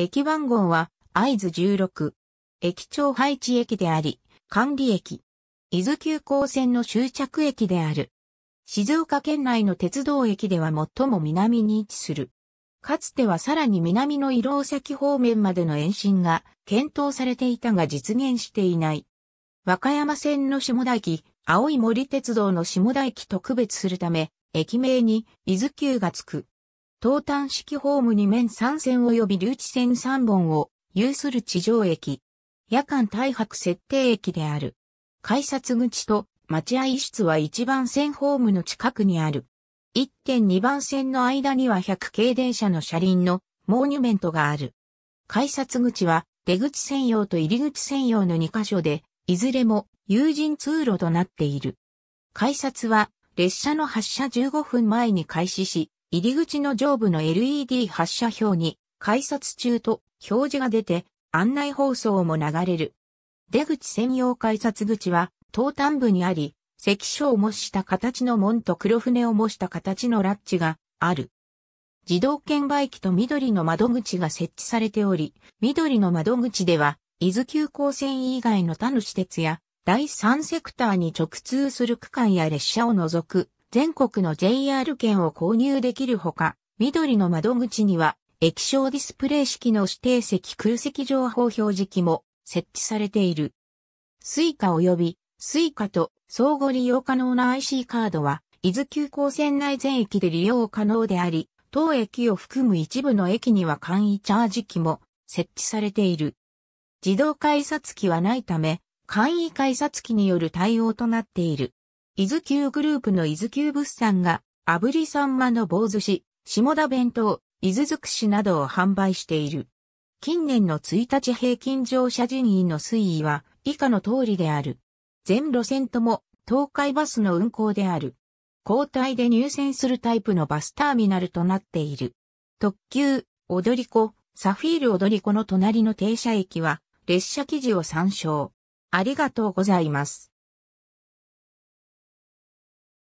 駅番号は、合図16。駅長配置駅であり、管理駅。伊豆急行線の終着駅である。静岡県内の鉄道駅では最も南に位置する。かつてはさらに南の移動先方面までの延伸が検討されていたが実現していない。和歌山線の下田駅、青い森鉄道の下田駅と区別するため、駅名に伊豆急がつく。東端式ホームに面3線及び留置線3本を有する地上駅。夜間大白設定駅である。改札口と待合室は1番線ホームの近くにある。1.2番線の間には100系電車の車輪のモーニュメントがある。改札口は出口専用と入り口専用の2箇所で、いずれも有人通路となっている。改札は列車の発車15分前に開始し、入り口の上部の LED 発射表に、改札中と表示が出て、案内放送も流れる。出口専用改札口は、東端部にあり、石書を模した形の門と黒船を模した形のラッチがある。自動券売機と緑の窓口が設置されており、緑の窓口では、伊豆急行線以外の他の施設や、第三セクターに直通する区間や列車を除く全国の JR 券を購入できるほか、緑の窓口には液晶ディスプレイ式の指定席空席情報表示機も設置されている。スイカ及びスイカと相互利用可能な IC カードは、伊豆急行線内全駅で利用可能であり、当駅を含む一部の駅には簡易チャージ機も設置されている。自動改札機はないため、簡易改札機による対応となっている。伊豆急グループの伊豆急物産が、炙りサンマの棒寿司、下田弁当、伊豆尽くしなどを販売している。近年の1日平均乗車人員の推移は以下の通りである。全路線とも東海バスの運行である。交代で入線するタイプのバスターミナルとなっている。特急、踊り子、サフィール踊り子の隣の停車駅は列車記事を参照。ありがとうございます。